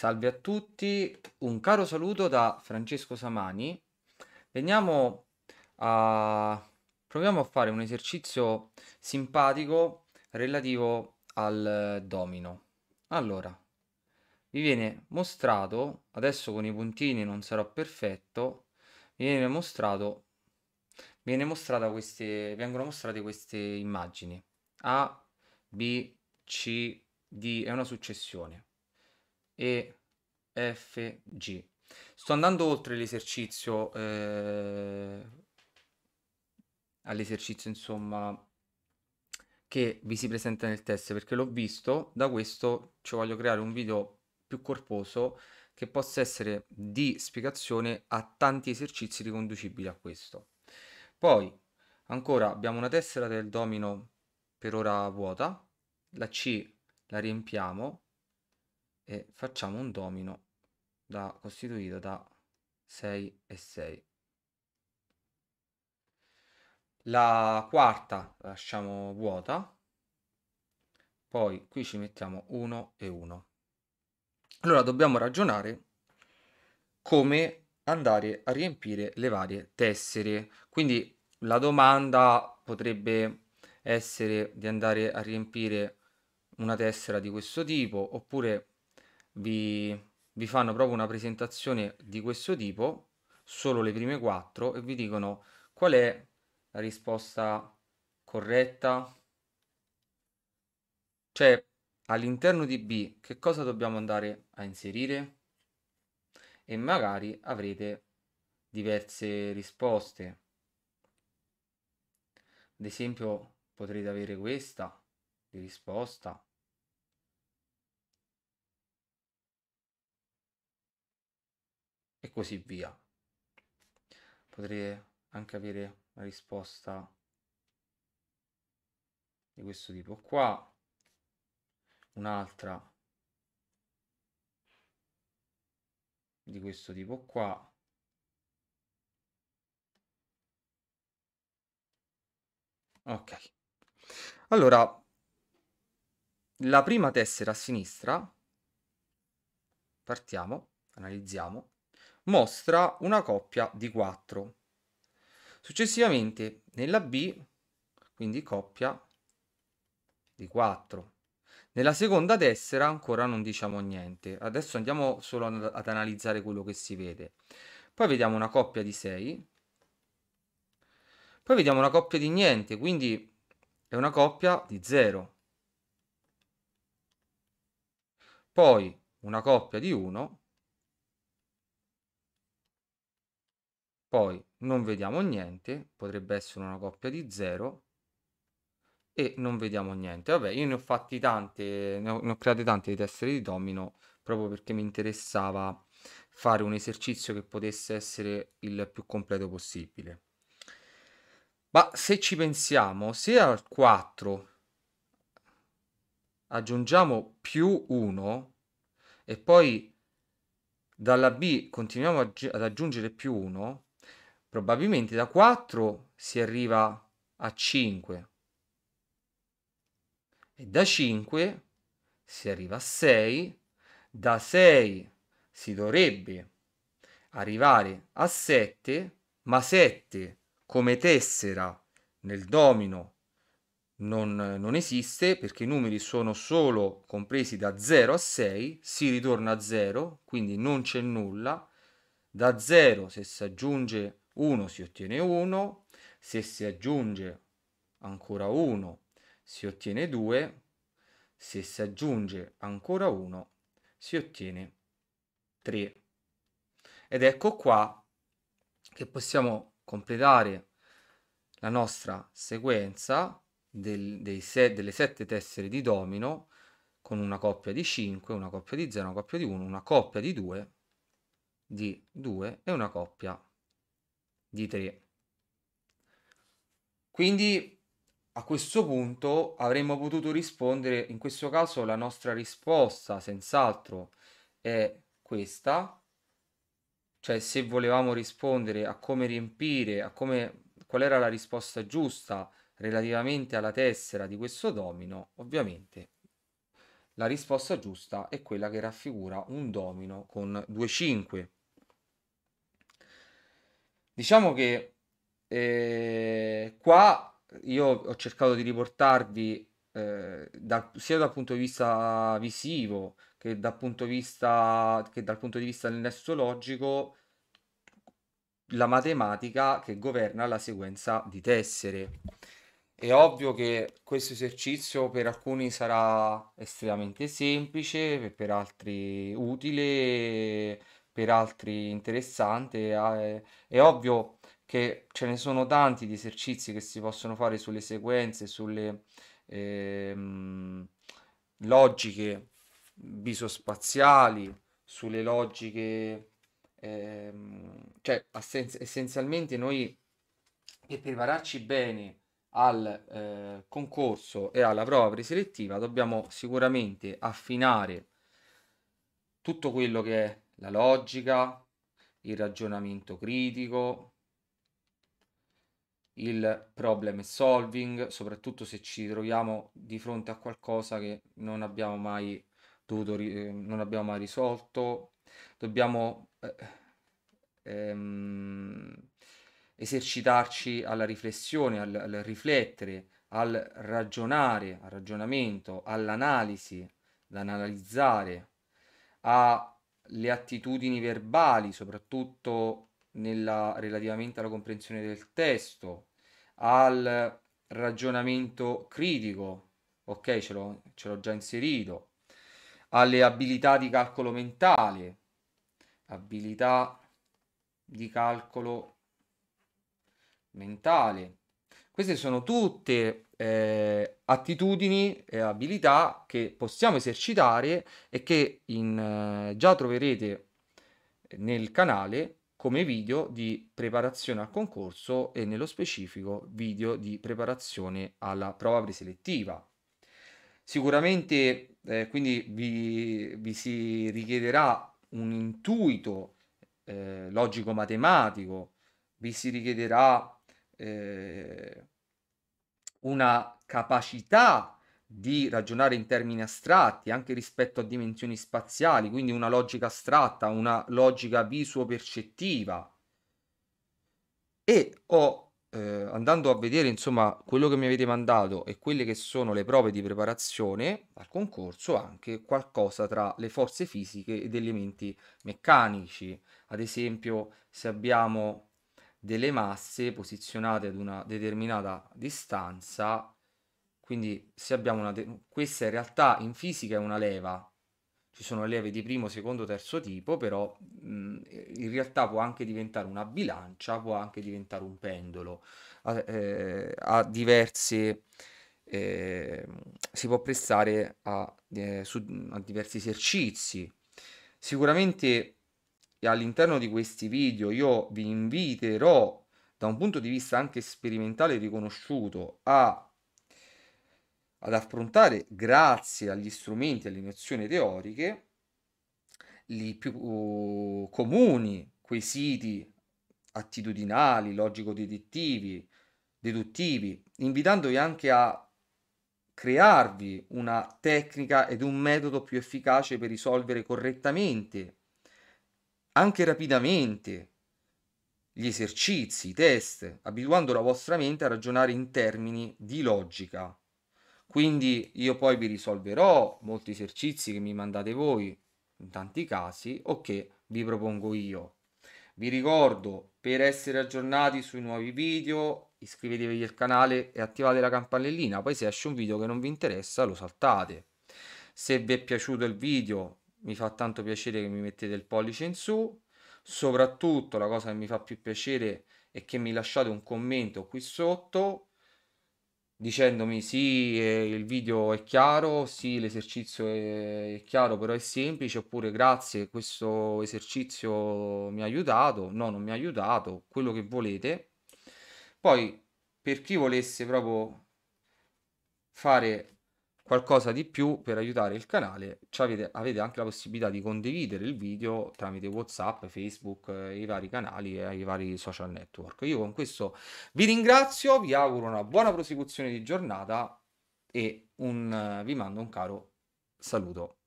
Salve a tutti, un caro saluto da Francesco Samani. Veniamo a... proviamo a fare un esercizio simpatico relativo al eh, domino. Allora, vi viene mostrato, adesso con i puntini non sarò perfetto, vi viene mostrato, viene mostrata queste, vengono mostrate queste immagini. A, B, C, D, è una successione. E, F, G. Sto andando oltre l'esercizio, eh, all'esercizio insomma che vi si presenta nel test perché l'ho visto, da questo ci voglio creare un video più corposo che possa essere di spiegazione a tanti esercizi riconducibili a questo. Poi ancora abbiamo una tessera del domino per ora vuota, la C la riempiamo e facciamo un domino da, costituito da 6 e 6. La quarta la lasciamo vuota, poi qui ci mettiamo 1 e 1. Allora dobbiamo ragionare come andare a riempire le varie tessere. Quindi la domanda potrebbe essere di andare a riempire una tessera di questo tipo oppure vi, vi fanno proprio una presentazione di questo tipo, solo le prime quattro, e vi dicono qual è la risposta corretta. Cioè, all'interno di B, che cosa dobbiamo andare a inserire? E magari avrete diverse risposte. Ad esempio, potrete avere questa di risposta così via. Potrei anche avere una risposta di questo tipo qua, un'altra di questo tipo qua. Ok. Allora, la prima tessera a sinistra, partiamo, analizziamo mostra una coppia di 4. Successivamente nella B, quindi coppia di 4. Nella seconda tessera ancora non diciamo niente, adesso andiamo solo ad analizzare quello che si vede. Poi vediamo una coppia di 6, poi vediamo una coppia di niente, quindi è una coppia di 0. Poi una coppia di 1 Poi non vediamo niente, potrebbe essere una coppia di 0 e non vediamo niente. Vabbè, io ne ho fatti tante, ne ho, ne ho create tante di tessere di domino proprio perché mi interessava fare un esercizio che potesse essere il più completo possibile. Ma se ci pensiamo, se al 4 aggiungiamo più 1 e poi dalla B continuiamo ad aggiungere più 1, Probabilmente da 4 si arriva a 5 e da 5 si arriva a 6, da 6 si dovrebbe arrivare a 7, ma 7 come tessera nel domino non, non, esiste perché i numeri sono solo compresi da 0 a 6, si ritorna a 0, quindi non c'è nulla. Da 0 se si aggiunge 1 si ottiene 1, se si aggiunge ancora 1 si ottiene 2, se si aggiunge ancora 1 si ottiene 3. Ed ecco qua che possiamo completare la nostra sequenza del, se, delle sette tessere di domino con una coppia di 5, una coppia di 0, una coppia di 1, una coppia di 2, di 2 e una coppia di di 3. Quindi a questo punto avremmo potuto rispondere, in questo caso la nostra risposta senz'altro è questa, cioè se volevamo rispondere a come riempire, a come, qual era la risposta giusta relativamente alla tessera di questo domino, ovviamente la risposta giusta è quella che raffigura un domino con due 5. Diciamo che eh, qua io ho cercato di riportarvi eh, da, sia dal punto di vista visivo che dal punto di vista, che dal punto di vista del nesso logico la matematica che governa la sequenza di tessere. È ovvio che questo esercizio per alcuni sarà estremamente semplice, per altri utile per altri interessante. È, eh, è ovvio che ce ne sono tanti di esercizi che si possono fare sulle sequenze, sulle ehm, logiche visospaziali, sulle logiche... Ehm, cioè, essenzialmente noi per prepararci bene al eh, concorso e alla prova preselettiva dobbiamo sicuramente affinare tutto quello che è la logica, il ragionamento critico, il problem solving, soprattutto se ci troviamo di fronte a qualcosa che non abbiamo mai dovuto, eh, non abbiamo mai risolto, dobbiamo eh, ehm, esercitarci alla riflessione, al, al riflettere, al ragionare, al ragionamento, all'analisi, ad analizzare, a le attitudini verbali, soprattutto nella, relativamente alla comprensione del testo, al ragionamento critico, ok, ce l'ho, ce l'ho già inserito, alle abilità di calcolo mentale, abilità di calcolo mentale, queste sono tutte eh, attitudini e abilità che possiamo esercitare e che in, eh, già troverete nel canale come video di preparazione al concorso e nello specifico video di preparazione alla prova preselettiva. Sicuramente eh, quindi vi, vi, si richiederà un intuito eh, logico-matematico, vi si richiederà eh, una capacità di ragionare in termini astratti anche rispetto a dimensioni spaziali, quindi una logica astratta, una logica visuo-percettiva. E ho, eh, andando a vedere insomma quello che mi avete mandato e quelle che sono le prove di preparazione al concorso, anche qualcosa tra le forze fisiche ed elementi meccanici. Ad esempio, se abbiamo delle masse posizionate ad una determinata distanza. Quindi se abbiamo una de- questa in realtà in fisica è una leva. Ci sono leve di primo, secondo, terzo tipo, però mh, mm, eh, in realtà può anche diventare una bilancia, può anche diventare un pendolo. Ha, eh, ha diverse eh, si può prestare a, eh, su, a diversi esercizi. Sicuramente all'interno di questi video io vi inviterò da un punto di vista anche sperimentale riconosciuto a, ad affrontare grazie agli strumenti e alle nozioni teoriche i più uh, comuni quesiti attitudinali, logico-deduttivi, deduttivi, invitandovi anche a crearvi una tecnica ed un metodo più efficace per risolvere correttamente anche rapidamente gli esercizi, i test, abituando la vostra mente a ragionare in termini di logica. Quindi io poi vi risolverò molti esercizi che mi mandate voi, in tanti casi, o che vi propongo io. Vi ricordo, per essere aggiornati sui nuovi video, iscrivetevi al canale e attivate la campanellina, poi se esce un video che non vi interessa lo saltate. Se vi è piaciuto il video mi fa tanto piacere che mi mettete il pollice in su, soprattutto la cosa che mi fa più piacere è che mi lasciate un commento qui sotto dicendomi sì eh, il video è chiaro, sì l'esercizio è chiaro però è semplice oppure grazie questo esercizio mi ha aiutato, no non mi ha aiutato, quello che volete. Poi per chi volesse proprio fare qualcosa di più per aiutare il canale avete, avete, anche la possibilità di condividere il video tramite whatsapp facebook eh, i vari canali e i vari social network io con questo vi ringrazio vi auguro una buona prosecuzione di giornata e un, eh, vi mando un caro saluto